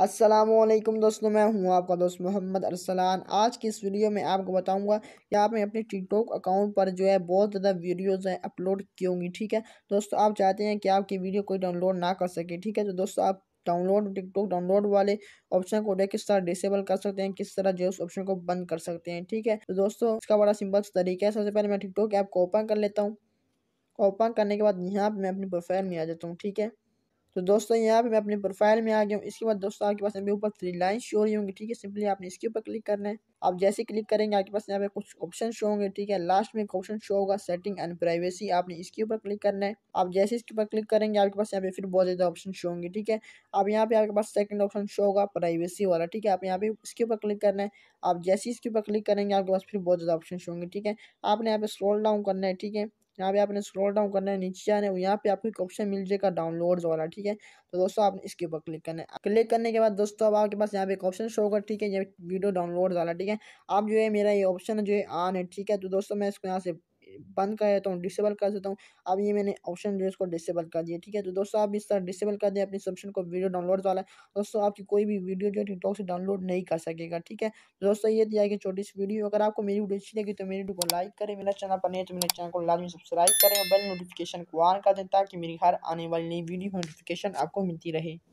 असलम दोस्तों मैं हूं आपका दोस्त मोहम्मद अरसलान आज की इस वीडियो में आपको बताऊंगा कि आपने अपने टिकटॉक अकाउंट पर जो है बहुत ज़्यादा वीडियोस हैं अपलोड की होंगी ठीक है दोस्तों आप चाहते हैं कि आपकी वीडियो कोई डाउनलोड ना कर सके ठीक है तो दोस्तों आप डाउनलोड टिकटॉक डाउनलोड वाले ऑप्शन को देख किस तरह डिसेबल कर सकते हैं किस तरह जो उस ऑप्शन को बंद कर सकते हैं ठीक है तो दोस्तों इसका बड़ा सिंपल तरीका है सबसे पहले मैं टिकटॉक ऐप को ओपन कर लेता हूँ ओपन करने के बाद यहाँ पर मैं अपनी प्रोफाइल में आ जाता हूँ ठीक है तो दोस्तों यहाँ पे मैं अपने प्रोफाइल में आ गया हूँ इसके बाद दोस्तों आपके पास मेरे ऊपर थ्री लाइन शो रही होंगी ठीक है सिंपली आपने इसके ऊपर क्लिक करना है आप जैसे क्लिक करेंगे आपके पास यहाँ पे कुछ ऑप्शन शो होंगे ठीक है लास्ट में एक ऑप्शन शो होगा सेटिंग एंड प्राइवेसी आपने इसके ऊपर क्लिक करना है आप जैसे इसके ऊपर क्लिक करेंगे आपके पास यहाँ पे फिर बहुत ज़्यादा ऑप्शन शो होंगे ठीक है अब यहाँ पे आपके पास सेकंड ऑप्शन शो होगा प्राइवेसी वाला ठीक है आप यहाँ पे इसके ऊपर क्लिक करना है आप जैसे इसके ऊपर क्लिक करेंगे आपके पास फिर बहुत ज़्यादा ऑप्शन शो होंगे ठीक है आपने यहाँ पे स्क्रॉल डाउन करना है ठीक है यहाँ पे आपने स्क्रॉल डाउन करना है नीचे आने है यहाँ पे आपको एक ऑप्शन मिल जाएगा डाउनलोड्स वाला ठीक है तो दोस्तों आपने इसके ऊपर क्लिक करना है क्लिक करने के बाद दोस्तों अब आपके पास यहाँ पे एक ऑप्शन शो होगा ठीक है ये वीडियो डाउनलोड वाला ठीक है आप जो है मेरा ये ऑप्शन जो है ऑन है ठीक है तो दोस्तों मैं इसको यहाँ से बंद कर देता हूँ डिसेबल कर देता हूँ अब ये मैंने ऑप्शन जो है इसको डिसेबल कर दिया ठीक है तो दोस्तों आप इस तरह डिसेबल कर दें अपनी सब्सक्रिप्शन को वीडियो डाउनलोड वाला दोस्तों आपकी कोई भी वीडियो जो टिकटॉक से डाउनलोड नहीं कर सकेगा ठीक है दोस्तों ये दिया कि छोटी सी वीडियो अगर आपको मेरी वीडियो अच्छी लगी तो मेरी वीडियो को लाइक करें मेरा चैनल पर नहीं तो मेरे चैनल को लाजमी सब्सक्राइब करें और बेल नोटिफिकेशन को ऑन कर दें ताकि मेरी हर आने वाली नई वीडियो नोटिफिकेशन आपको मिलती रहे